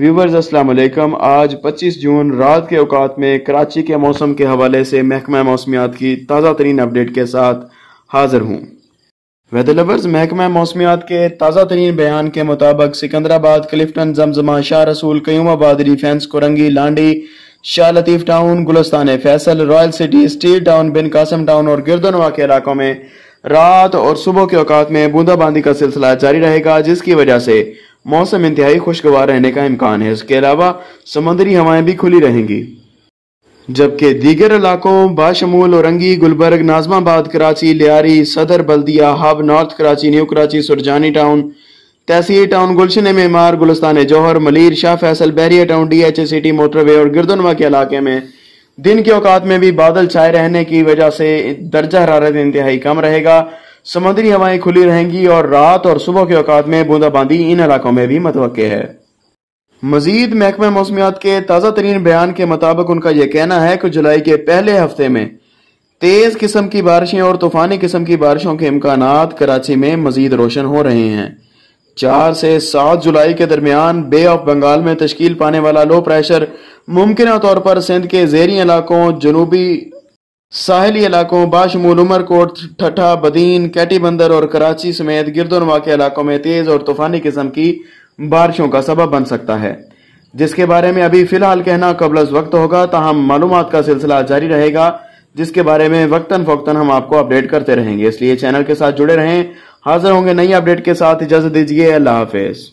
viewers अस्सलाम वालेकुम आज 25 जून रात के अवकात में कराची के मौसम के हवाले से महकमा मौसमियात की ताज़ा तरीन अपडेट के साथ हाजिर हूँ वेदर लवर्स महकमा मौसमियात के ताज़ा तरीन बयान के मुताबिक सिकंदराबाद क्लिफ्टन जमजमा शाह रसूल क्यूमाबाद रिफेंस Korangi Landhi Shah Latif town Gulistan Faisal royal city steel town Bin Qasim town और गिरदनवा के इलाकों में रात और सुबह के अवकात में बूंदाबांदी का सिलसिला जारी रहेगा जिसकी वजह से मौसम इंतहाई खुशगवार रहने का इम्कान है इसके अलावा समुद्री हवाएं भी खुली रहेंगी जबकि दीगर इलाकों बाशमूल Orangi Gulberg Najmabad Karachi Lyari Saddar Baldia Hub north Karachi new Karachi Surjani town तहसील town Gulshan Maymar Gulistan Jauhar Malir Shah Faisal Bahria town D H A city motorway और गिरदनवा के इलाके में दिन के औकात में भी बादल छाए रहने की वजह से दर्जा हरारत इंतहाई कम रहेगा समुद्री हवाएं खुली रहेंगी और रात और सुबह के औकात में बूंदाबांदी इन इलाकों में भी मतव है मजीद महकमा मौसमियात के ताज़ा तरीन बयान के मुताबिक उनका यह कहना है कि जुलाई के पहले हफ्ते में तेज़ किस्म की बारिशें और तूफ़ानी किस्म की बारिशों के इम्कान कराची में मजीद रोशन हो रहे हैं चार से सात जुलाई के दरमियान बे ऑफ बंगाल में तश्कील पाने वाला लो प्रेशर मुमकिन तौर पर सिंध के जेरी इलाकों जनूबी साहली इलाकों बाशमूल उमरकोट ठठा बदीन कैटी बंदर और कराची समेत गिरदोनवा के इलाकों में तेज और तूफानी किस्म की बारिशों का सबब बन सकता है जिसके बारे में अभी फिलहाल कहना कबल वक्त होगा तहम मालूम का सिलसिला जारी रहेगा जिसके बारे में वक्तन फोक्तन हम आपको अपडेट करते रहेंगे इसलिए चैनल के साथ जुड़े रहें हाजिर होंगे नई अपडेट के साथ इजाजत दीजिए अल्लाह हाफिज़